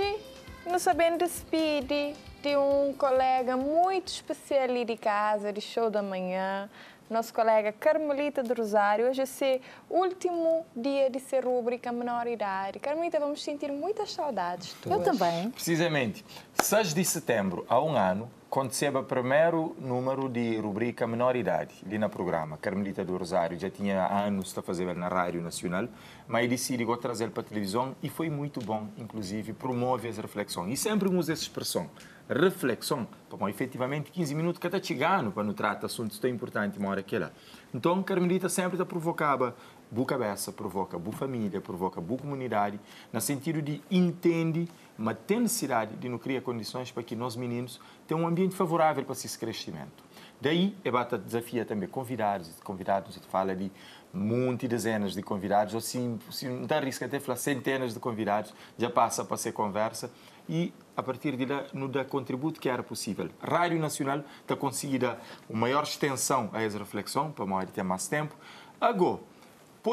hoje, no Sabendo Speed, de um colega muito especial de casa, de show da manhã, nosso colega Carmelita do Rosário, hoje é o último dia de ser rubrica menor idade. Carmelita, vamos sentir muitas saudades. Tuas. Eu também. Precisamente. 6 de setembro, há um ano, aconteceu o primeiro número de rubrica menor idade, ali no programa, Carmelita do Rosário, já tinha anos a fazer na Rádio Nacional, mas a trazer para a televisão e foi muito bom, inclusive, promove as reflexões. E sempre usa essa expressão reflexão. Bom, efetivamente, 15 minutos cada chegando quando trata assuntos tão importantes, uma hora que lá. Então, Carmelita sempre tá provocava bu cabeça, provoca bu família, provoca bu comunidade, no sentido de entende uma tem necessidade de não criar condições para que nós meninos tenham um ambiente favorável para esse crescimento. Daí, é bato desafia também convidados, convidados, a gente fala de muitas dezenas de convidados, ou se, se não dá risco até falar centenas de convidados, já passa para ser conversa, e a partir de lá, no da contributo que era possível. A Rádio Nacional está conseguida dar uma maior extensão a essa reflexão, para a ter mais tempo. Agora,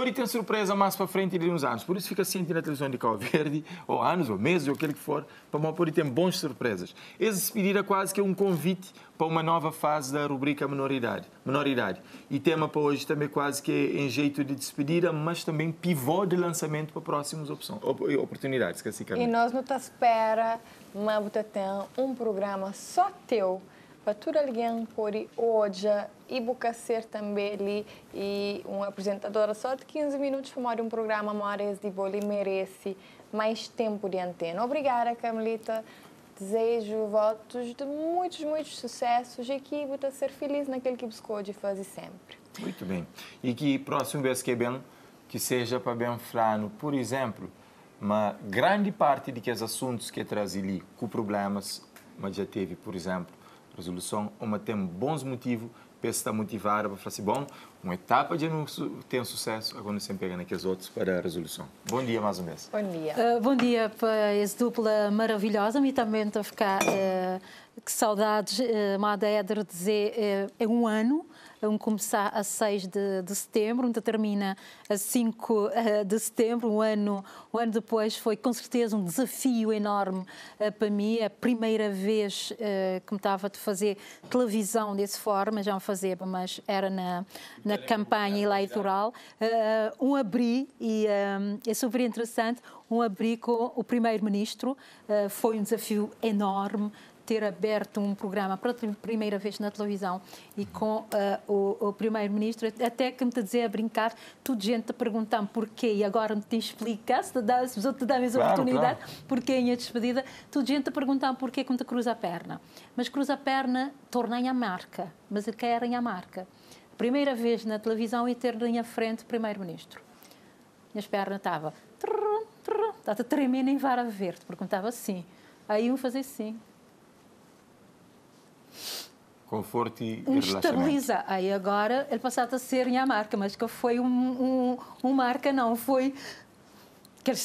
e ter surpresa mais para frente de uns anos. Por isso fica sempre na televisão de Cabo Verde, ou anos, ou meses, ou aquele que for, para e ter boas surpresas. Esse pedir é quase que um convite para uma nova fase da rubrica menoridade. menoridade. E tema para hoje também quase que é em jeito de despedida, mas também pivô de lançamento para próximas opções, oportunidades. Que é assim, e nós não te espera, mas um programa só teu Patur Alguien Pori Oja e Bucacer também ali e uma apresentadora só de 15 minutos para um programa Mares de Boli merece mais tempo de antena. Obrigada, Camilita. Desejo votos de muitos, muitos sucessos e que você ser feliz naquele que buscou de fazer sempre. Muito bem. E que próximo vez que é bem, que seja para bem frano, por exemplo, uma grande parte de que os assuntos que traz ali com problemas, mas já teve, por exemplo, resolução, uma tem bons motivos para se motivar para falar assim, bom, uma etapa de não ter sucesso, agora sempre pegando aqui os outros para a resolução. Bom dia mais uma vez. Bom dia. Uh, bom dia para essa dupla maravilhosa, me também estou a ficar, uh, que saudades, uh, Mada Éder dizer, uh, é um ano, é um começar a 6 de, de setembro, um termina a 5 de setembro, um ano, um ano depois foi com certeza um desafio enorme uh, para mim, a primeira vez uh, que me estava a fazer televisão desse forma, já me fazia, mas era na, na na campanha eleitoral, uh, um abrir, e um, eh, é super interessante, um abrir com o primeiro-ministro. Uh, foi um desafio enorme ter aberto um programa pela primeira vez na televisão e com uh, o, o primeiro-ministro, até que me dizia a brincar, tudo gente a perguntar porquê, e agora me te explica, se te dá, te dá a claro, oportunidade, claro. porque em a despedida, tudo gente a perguntar porquê que me te cruza a perna. Mas cruza a perna, tornem a marca, mas querem a marca primeira vez na televisão e ter na linha frente Primeiro-Ministro. Minhas pernas estavam. Estava tremendo em vara verde, porque estava assim. Aí eu fazia assim. Conforto e um Estabiliza. Aí agora ele passava a ser minha marca, mas que foi um, um, um marca, não, foi aquele é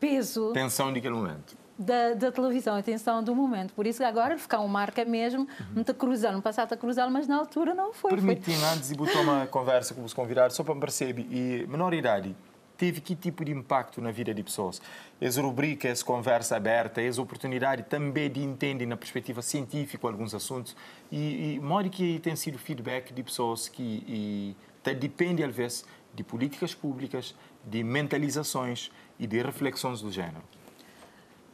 peso. Tensão naquele momento da, da, televisão, atenção do momento. Por isso agora ficar um marca mesmo, uhum. cruzar, no passado a cruzar, mas na altura não foi. permitindo foi... antes e botou uma conversa com os convidados, só para me perceber, e menor idade, teve que tipo de impacto na vida de pessoas? As rubricas, as conversa aberta, as oportunidade também de entender na perspectiva científica alguns assuntos e, e que tem sido feedback de pessoas que e, depende às vezes de políticas públicas, de mentalizações e de reflexões do género.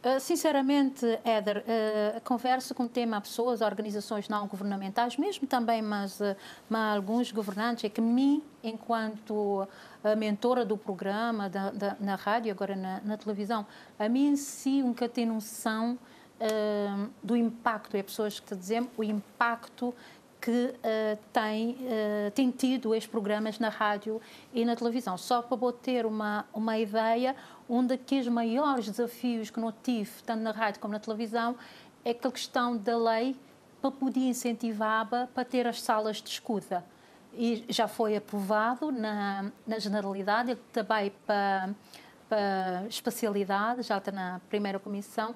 Eh, sinceramente, Éder, eh, converso com o tema a pessoas, a organizações não governamentais, mesmo também, mas, eh, mas alguns governantes, é que mim, enquanto a mentora do programa, da, da, na rádio, agora na, na, televisão, a mim em si nunca tem noção uh, do impacto. É pessoas que te dizem o impacto que uh, tem, uh, tem tido estes programas na rádio e na televisão. Só para ter uma, uma ideia, um daqueles maiores desafios que não tive, tanto na rádio como na televisão, é aquela questão da lei para poder incentivar para ter as salas de escuta. E já foi aprovado na, na generalidade, também para, para especialidade, já está na primeira comissão,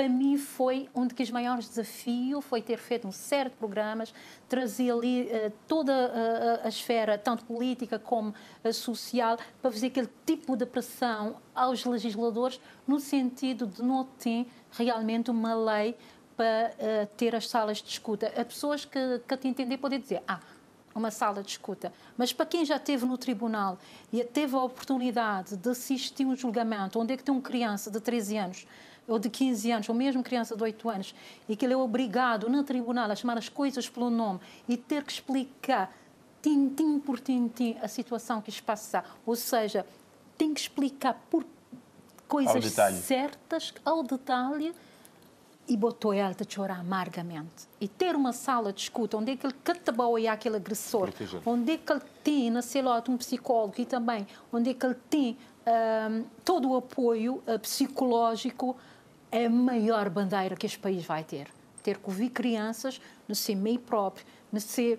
para mim foi um dos maiores desafios, foi ter feito um certo programas, trazer ali uh, toda a, eh, eh, a, esfera, tanto política como social, para fazer aquele tipo de pressão aos legisladores, no sentido de não ter realmente uma lei para uh, ter as salas de escuta. As pessoas que, que te entender podem dizer, ah, uma sala de escuta. Mas para quem já esteve no tribunal e teve a oportunidade de assistir um julgamento onde é que tem uma criança de 13 anos ou de 15 anos, ou mesmo criança de 8 anos, e que ele é obrigado no tribunal a chamar as coisas pelo nome e ter que explicar tintim por tintim a situação que se passa, ou seja, tem que explicar por coisas ao certas ao detalhe e botou ela a chorar amargamente. E ter uma sala de escuta onde é que ele e aquele agressor, onde é que ele tem, na lá um psicólogo e também onde é que ele tem um, todo o apoio uh, psicológico é a maior bandeira que este país vai ter. Ter que ouvir crianças seu meio próprio, seu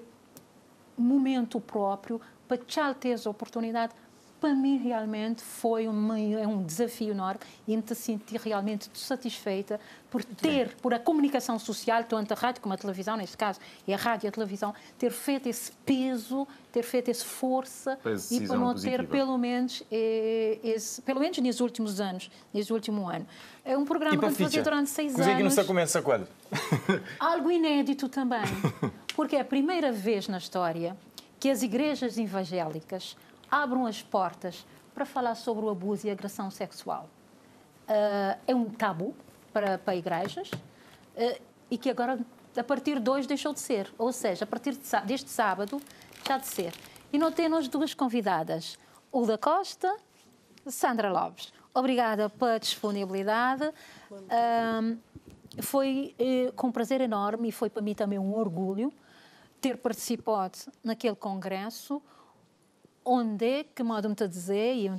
momento próprio, para já ter a oportunidade para mim realmente foi é um desafio enorme e me senti realmente satisfeita por ter, por a comunicação social, tanto a rádio como a televisão, neste caso, e a rádio e a televisão, ter feito esse peso, ter feito essa força e para não positiva. ter, pelo menos, eh, esse, pelo menos nos últimos anos, nesse último ano. É um programa que eu fazia durante seis Cozinha anos. que não começa quando? algo inédito também, porque é a primeira vez na história que as igrejas evangélicas abram as portas para falar sobre o abuso e agressão sexual. Uh, é um tabu para, para igrejas uh, e que agora, a partir de hoje, deixou de ser. Ou seja, a partir de, deste sábado, já de ser. E notei nós duas convidadas, Ulda Costa Sandra Lopes. Obrigada pela disponibilidade. Ah, foi com eh, com prazer enorme e foi para mim também um orgulho ter participado naquele congresso onde é que mandam-te a dizer e a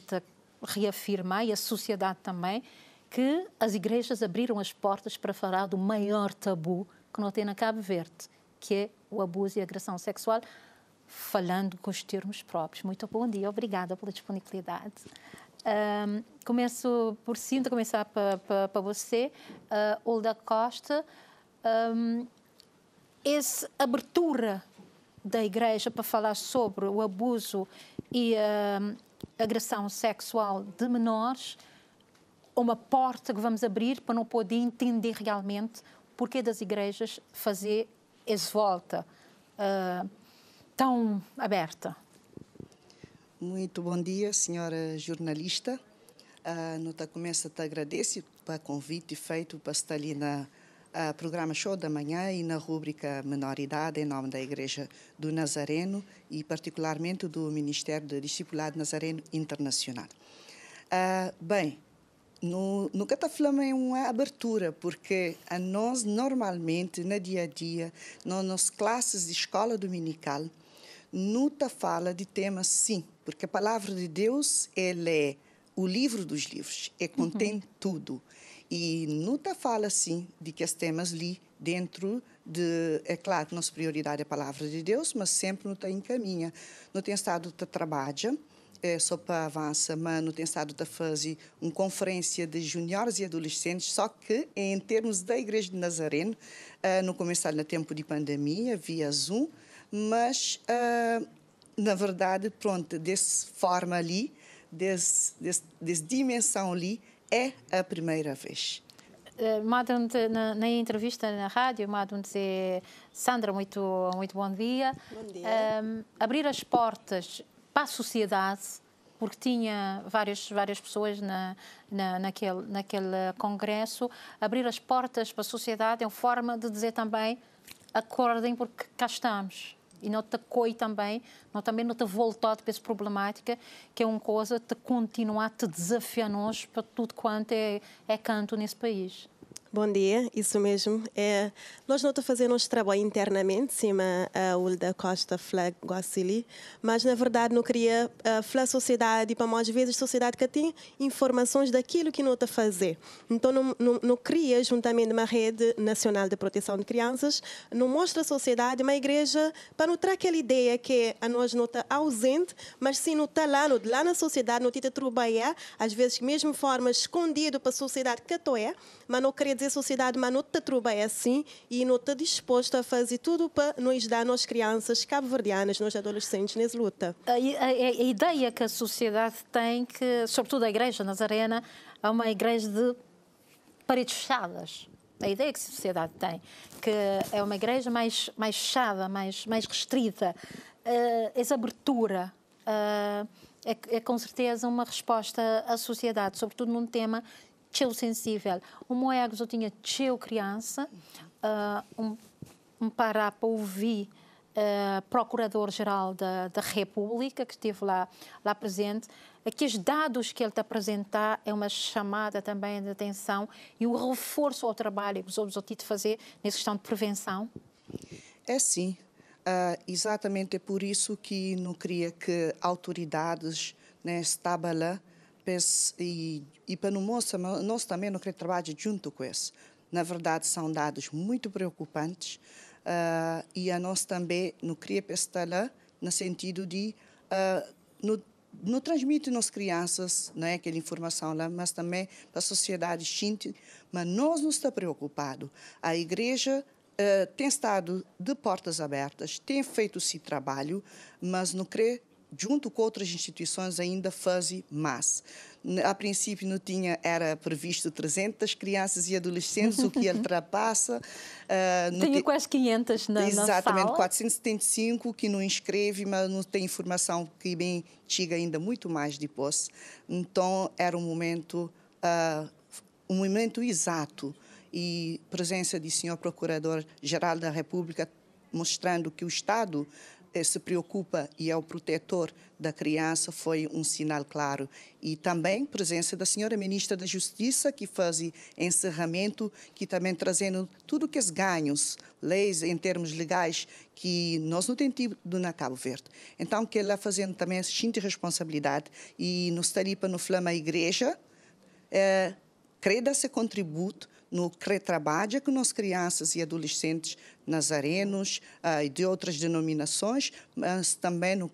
reafirmar, e a sociedade também, que as igrejas abriram as portas para falar do maior tabu que não tem na Cabo Verde, que é o abuso e a agressão sexual, falando com os termos próprios. Muito bom dia, obrigada pela disponibilidade. Um, começo por a começar para você, uh, ah, Olda Costa. Um, essa abertura da igreja para falar sobre o abuso e a hum, agressão sexual de menores uma porta que vamos abrir para não poder entender realmente porque das igrejas fazer essa volta uh, tão aberta. Muito bom dia, senhora jornalista. Uh, nota começa a te agradecer pelo convite feito para estar ali na a programa Show da Manhã e na rúbrica Menoridade, em nome da Igreja do Nazareno e, particularmente, do Ministério do Discipulado Nazareno Internacional. Uh, bem, no, no Cataflama é uma abertura, porque a nós, normalmente, no dia a dia, nas nossas classes de escola dominical, Nuta fala de temas, sim, porque a palavra de Deus, ele é o livro dos livros, e é contém uhum. tudo e Nuta fala, sim, de que os temas li dentro de, é claro, que nossa prioridade é a palavra de Deus, mas sempre Nuta encaminha. Nuta tem estado de tá, trabalho, é, só para avançar, mas Nuta tem estado de tá, fazer uma conferência de juniores e adolescentes, só que em termos da Igreja de Nazareno, uh, no começo no tempo de pandemia, via Zoom, mas, uh, na verdade, pronto, dessa forma ali, dessa dimensão ali, é a primeira vez. Eh, Madund, na, na, entrevista na rádio, Madund dizer Sandra, muito, muito bom dia. Bom dia. Um, ehm, abrir as portas para a sociedade, porque tinha várias, várias pessoas na, na, naquele, naquele congresso, abrir as portas para a sociedade é uma forma de dizer também acordem porque cá estamos e não te coi também, não também não te voltado para essa problemática, que é uma coisa de continuar a te desafiar nós para tudo quanto é, é canto nesse país. Bom dia, isso mesmo. É, nós não estamos fazendo uns trabalho internamente, cima a Ulda Costa Flag Guacili, mas na verdade não queria a eh, falar sociedade, para mais vezes sociedade que tem informações daquilo que não está fazer. Então não, não, não cria juntamente uma rede nacional de proteção de crianças, não mostra a sociedade, uma igreja para não ter aquela ideia que a nós não está ausente, mas sim não está lá, de lá na sociedade não a trabalhar, às vezes mesmo forma escondido para a sociedade que é, mas não queria dizer, a sociedade mas não está tudo é assim e não está disposta a fazer tudo para nos dar, nós crianças cabo-verdianas, nós adolescentes, nessa luta. A, a, a ideia que a sociedade tem, que, sobretudo a Igreja Nazarena, é uma igreja de paredes fechadas a ideia que a sociedade tem, que é uma igreja mais, mais fechada, mais, mais restrita. Uh, essa abertura uh, é, é, com certeza uma resposta à sociedade, sobretudo num tema teu sensível. o é que eu tinha teu criança, uh, um, um para ouvir Uh, ah, procurador-geral da, da, República, que esteve lá, lá presente, aqueles dados que ele te apresentar é uma chamada também de atenção e um reforço ao trabalho que os outros de fazer nessa questão de prevenção? É sim. Uh, exatamente é por isso que não queria que autoridades né, estabeleçam e, e para nós, nós também não queremos trabalhar junto com isso. Na verdade, são dados muito preocupantes uh, e a nós também não queremos estar lá no sentido de uh, não, não transmite nas crianças é aquela informação lá, mas também para a sociedade xinte. Mas nós não está preocupado. A igreja uh, tem estado de portas abertas, tem feito esse trabalho, mas não crê junto com outras instituições, ainda fuzzy mais. A princípio não tinha, era previsto 300 crianças e adolescentes, o que ultrapassa... Uh, Tenho quase 500 na, Exatamente, na 475 que não inscreve, mas não tem informação que bem chega ainda muito mais depois. Então, era um momento, uh, um momento exato e presença do senhor Procurador-Geral da República mostrando que o Estado eh, se preocupa e é o protetor da criança foi um sinal claro. E também presença da senhora ministra da Justiça, que faz encerramento, que também trazendo tudo que os é ganhos, leis em termos legais, que nós não temos tido na Cabo Verde. Então, que ela fazendo também a assistente responsabilidade e nos taripa no Flama Igreja, é, eh, creda se contributo no retrabalho que nós crianças e adolescentes nazarenos uh, e de outras denominações, mas também no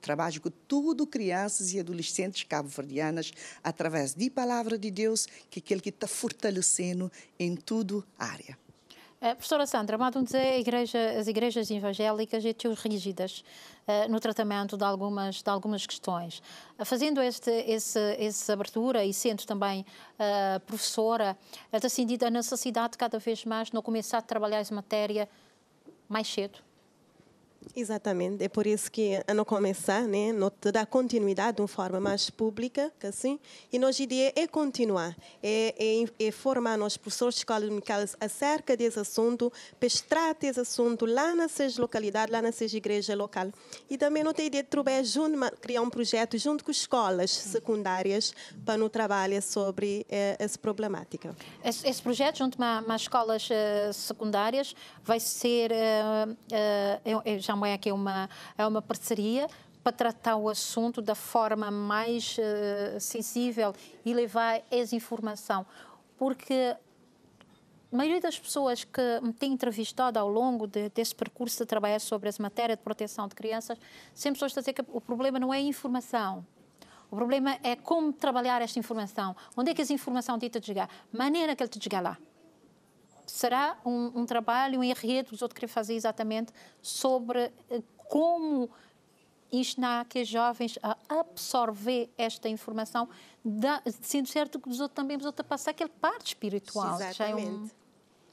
trabalho com tudo crianças e adolescentes cabo-verdianas através de palavra de Deus, que é aquele que está fortalecendo em tudo área. Uh, professora Sandra, mandam-nos igreja, as igrejas evangélicas e teus rígidas uh, eh, no tratamento de algumas, de algumas questões. Uh, fazendo esta esse, essa abertura e sendo também eh, professora, está sentindo a necessidade de cada vez mais não começar a trabalhar essa matéria mais cedo? Exatamente, é por isso que ano começar, né, não dar continuidade de uma forma mais pública, assim, e a ideia é continuar, é, é, é formar os professores de escolas dominicais acerca desse assunto, para esse assunto lá na sua localidade, lá na sua igreja local. E também não tem ideia de trabalhar junto, criar um projeto junto com escolas secundárias para no trabalho sobre é, essa problemática. Esse, esse projeto junto com as escolas uh, secundárias vai ser uh, uh, já também aqui é uma, é uma parceria para tratar o assunto da forma mais uh, sensível e levar essa informação. Porque a maioria das pessoas que me têm entrevistado ao longo de, desse percurso de trabalhar sobre essa matéria de proteção de crianças, sempre estão a dizer que o problema não é a informação. O problema é como trabalhar esta informação. Onde é que essa informação de chegar? Maneira que ele te chegar lá será um, um trabalho, um enredo que os outros querem fazer exatamente sobre eh, como ensinar que jovens a absorver esta informação, da, sendo certo que os outros também os outros passar aquele parte espiritual. É exatamente.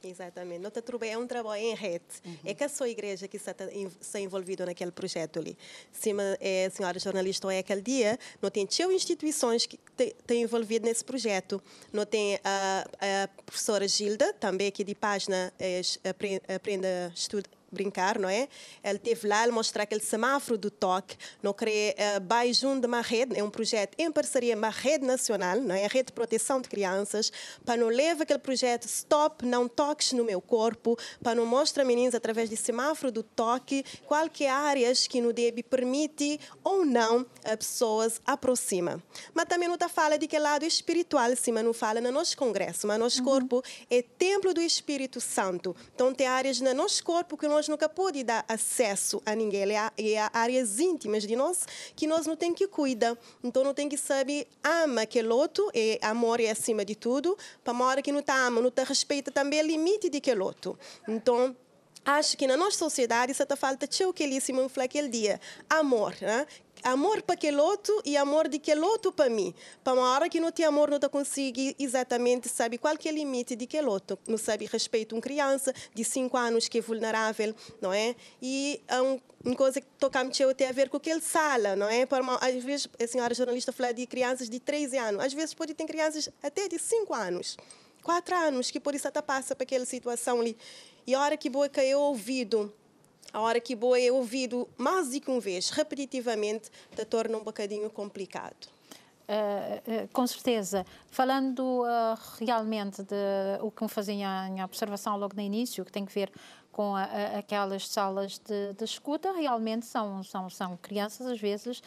Exatamente. Nós é um trabalho em rede. Uhum. É que a sua igreja que está, está envolvida naquele projeto ali. Se é, a senhora jornalista é aquele dia, não tem tio instituições que estão envolvidas nesse projeto. Não tem a, a, professora Gilda, também aqui de página, é, aprenda, aprenda estuda, brincar, não é? Ele teve lá, ele mostrou aquele semáforo do toque, não crê, uh, eh, junto de uma rede, é um projeto em parceria com a rede nacional, não é? A rede de proteção de crianças, para não levar aquele projeto Stop, não toques no meu corpo, para não mostrar meninas através de semáforo do toque, qualquer áreas que no DEB permite ou não a pessoas aproxima. Mas também não está fala de que lado espiritual, sim, mas não fala no nosso congresso, mas nosso uhum. corpo é templo do Espírito Santo. Então tem áreas no nosso corpo que nós nós nunca pode dar acesso a ninguém. E há é é áreas íntimas de nós que nós não tem que cuidar. Então, não tem que saber, ama aquele outro, e amor é acima de tudo. Para uma hora que não está ama, não está respeita, também o é limite de aquele outro. Então, Acho que na nossa sociedade isso está falta tão que ele falou aquele dia, amor, né? amor para aquele outro e amor de aquele outro para mim. Para uma hora que não tem amor, não te consegue exatamente sabe qual que é o limite de aquele outro. Não sabe respeito a uma criança de 5 anos que é vulnerável, não é? E é um, uma coisa que tocamos tem a ver com aquele sala, não é? Para uma, às vezes, a senhora jornalista fala de crianças de 13 anos. Às vezes pode ter crianças até de 5 anos, 4 anos, que por isso até passa para aquela situação ali. E a hora que boca é ouvido, a hora que boa é ouvido mais de que uma vez, repetitivamente, te torna um bocadinho complicado. Uh, uh, com certeza. Falando uh, realmente de o que me fazia em observação logo no início, que tem que ver com a, a, aquelas salas de, de, escuta, realmente são, são, são crianças, às vezes,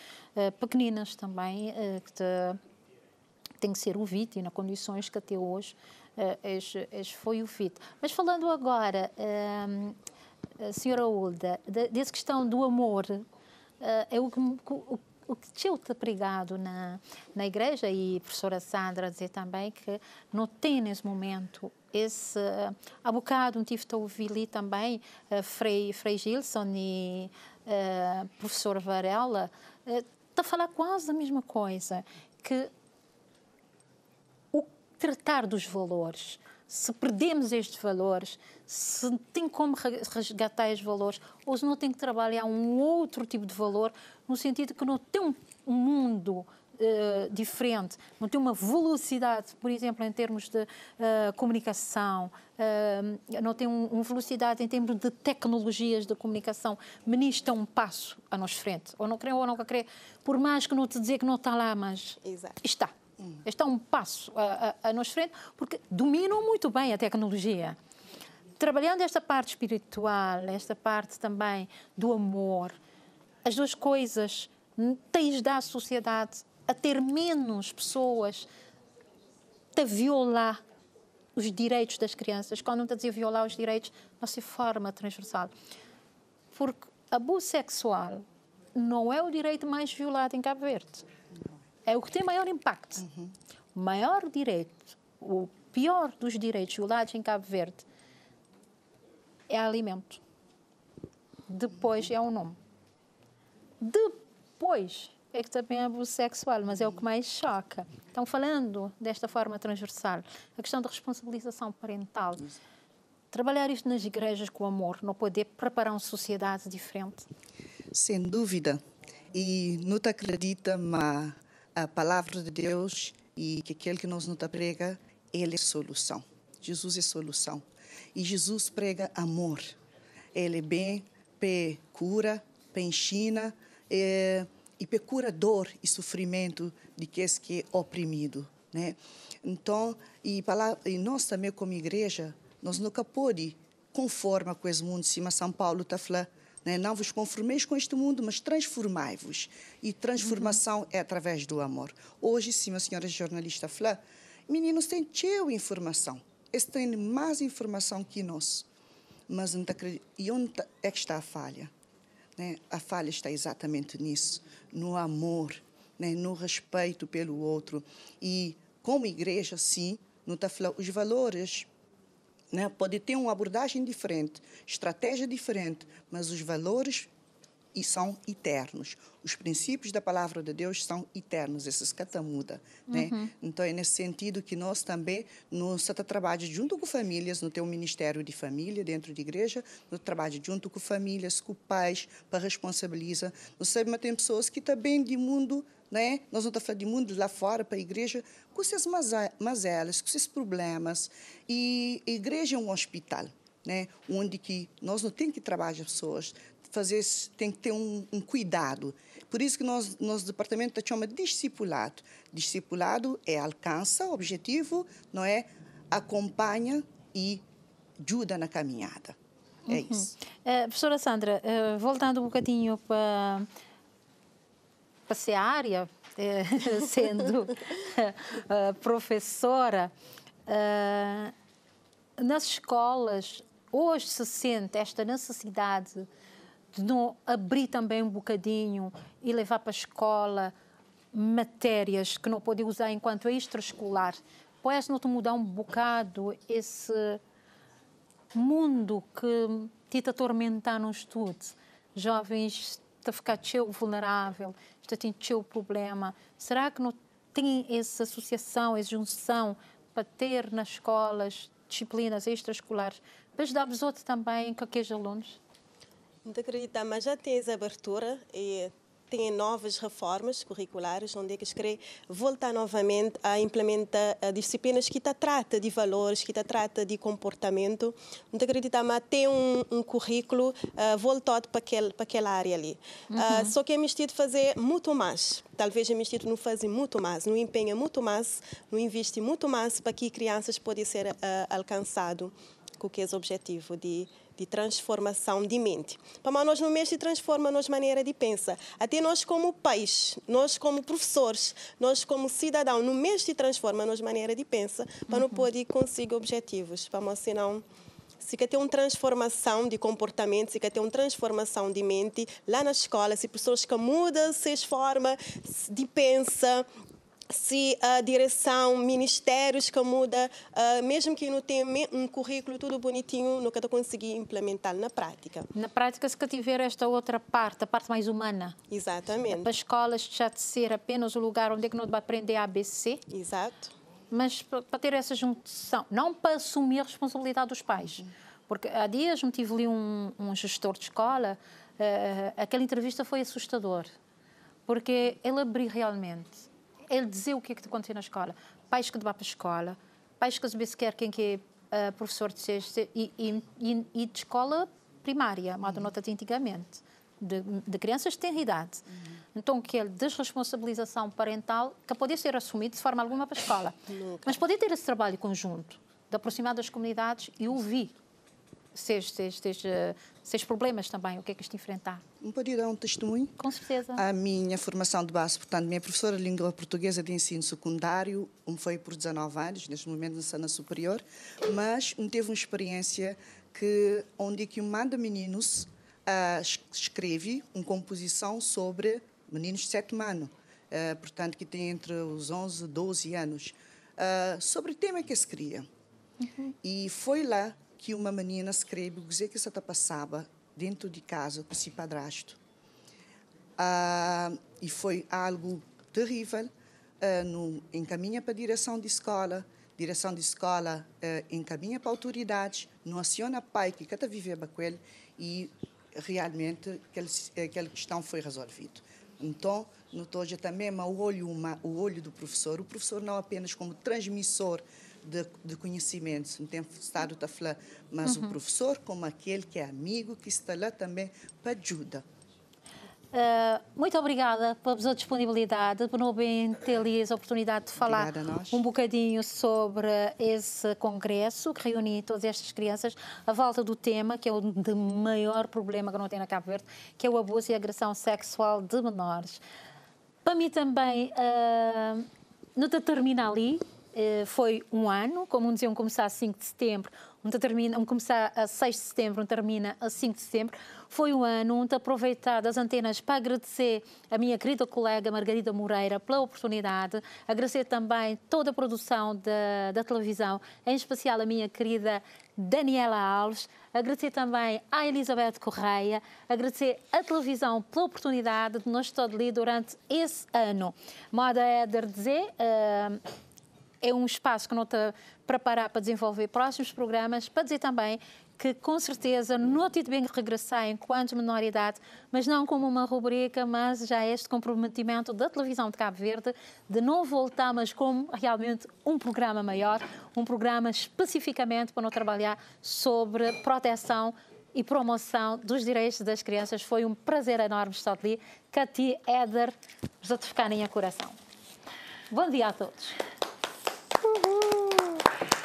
pequeninas também, que te, têm que ser ouvidas e nas condições que até hoje este, eh, foi o FIT. Mas falando agora, um, eh, eh, senhora Ulda, dessa questão do amor, é o que, o, o que tinha te pregado na, na igreja e a professora Sandra dizer também que não tem nesse momento esse uh, há bocado um tive de ouvir ali também uh, Frei, Frei Gilson e uh, professor Varela uh, a falar quase a mesma coisa que tratar dos valores. Se perdemos estes valores, se tem como resgatar estes valores, ou se não tem que trabalhar um outro tipo de valor, no sentido que não tem um mundo Uh, diferente, não tem uma velocidade, por exemplo, em termos de uh, comunicação, uh, não tem uma um velocidade em termos de tecnologias de comunicação, menis estão um passo à nossa frente. Ou não creio ou nunca creio, por mais que não te dizer que não está lá, mas Exato. está hum. estão é um passo a, a, a nos frente, porque dominam muito bem a tecnologia. Trabalhando esta parte espiritual, esta parte também do amor, as duas coisas hum, tens da sociedade a ter menos pessoas a violar os direitos das crianças. Quando não está a dizer violar os direitos, não se forma transversal. Porque abuso sexual não é o direito mais violado em Cabo Verde é o que tem maior impacto. Uhum. O maior direito, o pior dos direitos violados em Cabo Verde é alimento. Depois é o nome. Depois é que também é abuso sexual, mas é o que mais choca. Estão falando desta forma transversal. A questão da responsabilização parental. Trabalhar isto nas igrejas com amor, não poder preparar uma sociedade diferente. Sem dúvida. E não te acredita, mas a palavra de Deus e que aquele que nos nota prega, ele é solução. Jesus é solução. E Jesus prega amor. Ele é bem, pe cura, pe é, e pe cura dor e sofrimento de quem que é oprimido, né? Então, e, palavra, e nós também como igreja, nós nunca pode conforma com esse mundo, se São Paulo está falando né? Não vos conformeis com este mundo, mas transformai-vos. E transformação uhum. é através do amor. Hoje, sim, a senhora jornalista Flá, meninos têm cheio informação. Eles tem mais informação que nós. Mas não tá, e onde é que está a falha? Né? A falha está exatamente nisso, no amor, né? no respeito pelo outro. E como igreja, sim, não está os valores né? Pode ter uma abordagem diferente, estratégia diferente, mas os valores e são eternos. Os princípios da palavra de Deus são eternos, esses catamuda, né? uhum. né? Então é nesse sentido que nós também nos trabalho junto com famílias, no teu ministério de família dentro de igreja, no trabalho junto com famílias, com pais, para responsabilizar. Não sei, mas tem pessoas que também de mundo né? Nós não estamos falando de mundo lá fora para a igreja com essas mazelas, com esses problemas. E a igreja é um hospital, né? Onde que nós não temos que trabalhar as pessoas, fazer tem que ter um, um, cuidado. Por isso que nós, nosso departamento chama discipulado. Discipulado é alcança objetivo, não é? Acompanha e ajuda na caminhada. É uhum. isso. Uh, professora Sandra, uh, voltando um bocadinho para para ser área, eh, sendo uh, professora, nas escolas hoje se sente esta necessidade de não abrir também um bocadinho e levar para a escola matérias que não podem usar enquanto é extraescolar, pois não te mudar um bocado esse mundo que te está no estudo. Jovens, está a ficar teu vulnerável, está a teu problema. Será que não tem essa associação, essa junção para ter nas escolas disciplinas extraescolares? para ajudar vos outros também que aqueles alunos? Muito acreditar, mas já tem abertura e tem novas reformas curriculares, onde é eles querem voltar novamente a implementar disciplinas que te trata de valores, que te trata de comportamento. Não te acredita, mas tem um, um currículo uh, voltado para aquele, para aquela área ali. Uhum. Uh, só que é mestido fazer muito mais. Talvez é mestido não fazer muito mais, não empenha muito mais, não investe muito mais para que crianças possam ser uh, com que é o objetivo de, de transformação de mente. Para nós no mês se transforma nós maneira de pensar. Até nós como pais, nós como professores, nós como cidadão, no mês se transforma nós maneira de pensar para uhum. não poder conseguir objetivos. Para nós senão se quer ter uma transformação de comportamento, se quer ter uma transformação de mente lá na escola, se pessoas que mudam, se forma de pensa, se a direção, ministérios que muda, ah, mesmo que não tenha um currículo tudo bonitinho, nunca estou conseguindo implementar na prática. Na prática, se que tiver esta outra parte, a parte mais humana. Exatamente. para as escolas já de ser apenas o lugar onde é que não vai aprender ABC. Exato. Mas para ter essa junção, não para assumir a responsabilidade dos pais. Porque há dias me tive ali um, um gestor de escola, uh, aquela entrevista foi assustador. Porque ele abriu realmente ele dizia o que é que te acontecia na escola. Pais que debatem para a escola, pais que se sequer quem é que é uh, professor de sexta e, e, e, de escola primária, mal uhum. nota antigamente, de, de, crianças que têm idade. Uhum. Então, que é desresponsabilização parental que podia ser assumido de forma alguma para a escola. Nunca. Mas podia ter esse trabalho conjunto, de aproximar das comunidades e ouvir seja, seja, seja seus problemas também, o que é que isto enfrentar. Pode dar é um testemunho? Com certeza. A minha formação de base, portanto, minha professora de língua portuguesa de ensino secundário, um foi por 19 anos, neste momento na sana superior, mas me teve uma experiência que onde é que um manda meninos uh, escreve uma composição sobre meninos de sétimo ano, uh, portanto, que tem entre os 11 e 12 anos, uh, sobre o tema que se cria. Uhum. E foi lá que uma menina escreve o que é que se passava dentro de casa com seu padrasto. Ah, e foi algo terrível. Ah, no, encaminha para a direção de escola, direção de escola ah, encaminha para a autoridade, não aciona pai que cada viveva com ele e realmente aquele, aquela questão foi resolvida. Então, notou já também o olho, uma, o olho do professor, o professor não apenas como transmissor de, de conhecimentos. Não tem estado a falar, mas uhum. o professor, como aquele que é amigo, que está lá também para ajuda. Uh, muito obrigada pela sua disponibilidade, por bem ter lhes a oportunidade de falar um bocadinho sobre esse congresso que reúne todas estas crianças à volta do tema que é o de maior problema que não tem na Cabo Verde, que é o abuso e agressão sexual de menores. Para mim também, uh, ah, não termina ali, eh, foi um ano, como um começar a 5 de setembro, um, termina, um começar a 6 de setembro, um termina a 5 de setembro. Foi um ano onde aproveitar das antenas para agradecer a minha querida colega Margarida Moreira pela oportunidade, agradecer também toda a produção da, da televisão, em especial a minha querida Daniela Alves, agradecer também à Elizabeth Correia, agradecer à televisão pela oportunidade de nós estar ali durante esse ano. Moda é de dizer. Uh, é um espaço que não está preparar para desenvolver próximos programas, para dizer também que, com certeza, não é te bem regressar enquanto minoridade, mas não como uma rubrica, mas já é este comprometimento da televisão de Cabo Verde de não voltar, mas como realmente um programa maior, um programa especificamente para não trabalhar sobre proteção e promoção dos direitos das crianças. Foi um prazer enorme estar ali. Cati Éder, ficarem a coração. Bom dia a todos.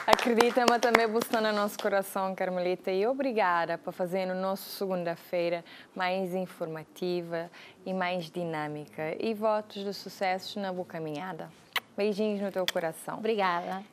Acredita, mas também buscando no nosso coração, Carmelita, e obrigada por fazer o nosso segunda-feira mais informativa e mais dinâmica. E votos de sucesso na boa caminhada. Beijinhos no teu coração. Obrigada.